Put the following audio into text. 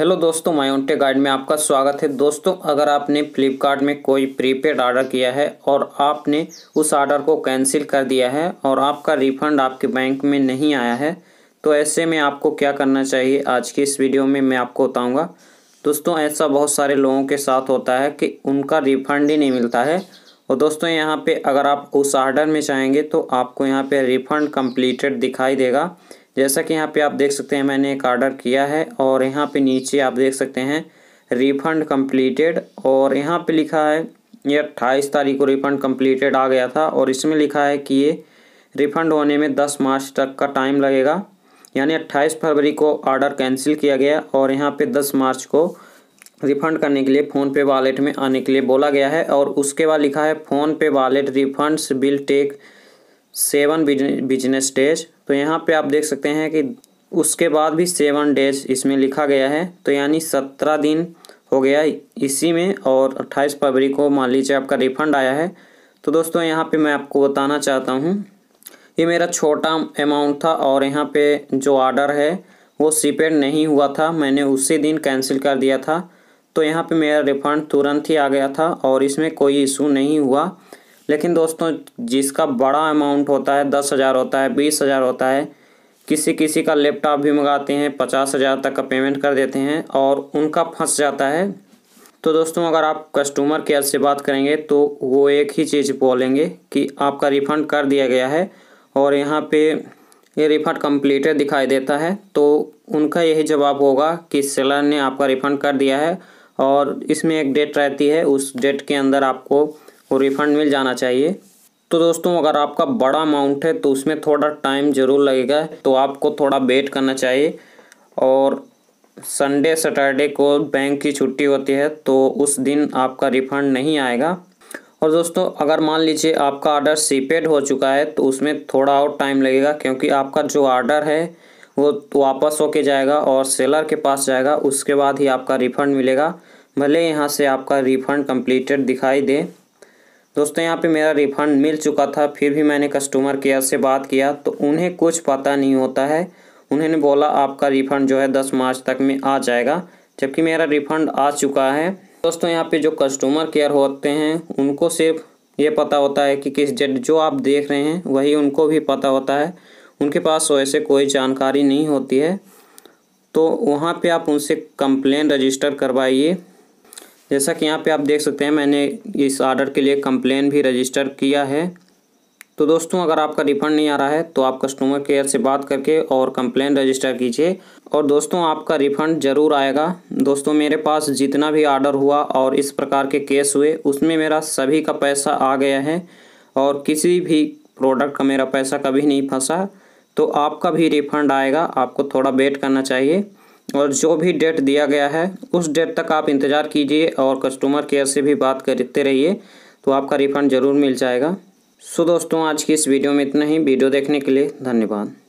hello दोस्तों मायोन्टे guide में आपका स्वागत है दोस्तों अगर आपने फ्लिपकार्ट में कोई प्रीपेड आर्डर किया है और आपने उस आर्डर को कैंसिल कर दिया है और आपका रिफंड आपके बैंक में नहीं आया है तो ऐसे में आपको क्या करना चाहिए आज की इस वीडियो में मैं आपको बताऊँगा दोस्तों ऐसा बहुत सारे लोगों के साथ होता है कि उनका रिफंड ही नहीं मिलता है और दोस्तों यहाँ पर अगर आप उस आर्डर में चाहेंगे तो आपको यहाँ पर रिफ़ंड कम्प्लीटेड दिखाई देगा जैसा कि यहाँ पे आप देख सकते हैं मैंने एक आर्डर किया है और यहाँ पे नीचे आप देख सकते हैं रिफंड कंप्लीटेड और यहाँ पे लिखा है ये अट्ठाईस तारीख को रिफंड कंप्लीटेड आ गया था और इसमें लिखा है कि ये रिफंड होने में दस मार्च तक का टाइम लगेगा यानी अट्ठाईस फरवरी को ऑर्डर कैंसिल किया गया और यहाँ पर दस मार्च को रिफंड करने के लिए फ़ोनपे वॉलेट में आने के लिए बोला गया है और उसके बाद लिखा है PhonePe wallet refunds will take seven business days तो यहाँ पे आप देख सकते हैं कि उसके बाद भी सेवन डेज इसमें लिखा गया है तो यानी सत्रह दिन हो गया इसी में और अट्ठाईस फरवरी को मान लीजिए आपका रिफंड आया है तो दोस्तों यहाँ पे मैं आपको बताना चाहता हूँ ये मेरा छोटा अमाउंट था और यहाँ पे जो आर्डर है वो सीपेड नहीं हुआ था मैंने उसी दिन कैंसिल कर दिया था तो यहाँ पे मेरा रिफ़ंड तुरंत ही आ गया था और इसमें कोई इशू नहीं हुआ लेकिन दोस्तों जिसका बड़ा अमाउंट होता है दस हज़ार होता है बीस हज़ार होता है किसी किसी का लैपटॉप भी मंगाते हैं पचास हज़ार तक का पेमेंट कर देते हैं और उनका फंस जाता है तो दोस्तों अगर आप कस्टमर केयर से बात करेंगे तो वो एक ही चीज़ बोलेंगे कि आपका रिफ़ंड कर दिया गया है और यहाँ पे ये रिफ़ंड कम्प्लीटेड दिखाई देता है तो उनका यही जवाब होगा कि सेलर ने आपका रिफ़ंड कर दिया है और इसमें एक डेट रहती है उस डेट के अंदर आपको वो रिफ़ंड मिल जाना चाहिए तो दोस्तों अगर आपका बड़ा अमाउंट है तो उसमें थोड़ा टाइम ज़रूर लगेगा तो आपको थोड़ा वेट करना चाहिए और संडे सैटरडे को बैंक की छुट्टी होती है तो उस दिन आपका रिफ़ंड नहीं आएगा और दोस्तों अगर मान लीजिए आपका आर्डर सीपेड हो चुका है तो उसमें थोड़ा और टाइम लगेगा क्योंकि आपका जो आर्डर है वो वापस होके जाएगा और सेलर के पास जाएगा उसके बाद ही आपका रिफ़ंड मिलेगा भले यहाँ से आपका रिफ़ंड कंप्लीटेड दिखाई दे दोस्तों यहाँ पे मेरा रिफ़ंड मिल चुका था फिर भी मैंने कस्टमर केयर से बात किया तो उन्हें कुछ पता नहीं होता है उन्होंने बोला आपका रिफ़ंड जो है दस मार्च तक में आ जाएगा जबकि मेरा रिफ़ंड आ चुका है दोस्तों यहाँ पे जो कस्टमर केयर होते हैं उनको सिर्फ ये पता होता है कि किस डेट जो आप देख रहे हैं वही उनको भी पता होता है उनके पास वैसे कोई जानकारी नहीं होती है तो वहाँ पे आप उनसे कंप्लेन रजिस्टर करवाइए जैसा कि यहाँ पे आप देख सकते हैं मैंने इस आर्डर के लिए कंप्लेन भी रजिस्टर किया है तो दोस्तों अगर आपका रिफंड नहीं आ रहा है तो आप कस्टमर केयर से बात करके और कंप्लेन रजिस्टर कीजिए और दोस्तों आपका रिफंड ज़रूर आएगा दोस्तों मेरे पास जितना भी आर्डर हुआ और इस प्रकार के केस हुए उसमें मेरा सभी का पैसा आ गया है और किसी भी प्रोडक्ट का मेरा पैसा कभी नहीं फंसा तो आपका भी रिफंड आएगा आपको थोड़ा वेट करना चाहिए और जो भी डेट दिया गया है उस डेट तक आप इंतज़ार कीजिए और कस्टमर केयर से भी बात करते रहिए तो आपका रिफ़ंड ज़रूर मिल जाएगा सो दोस्तों आज की इस वीडियो में इतना ही वीडियो देखने के लिए धन्यवाद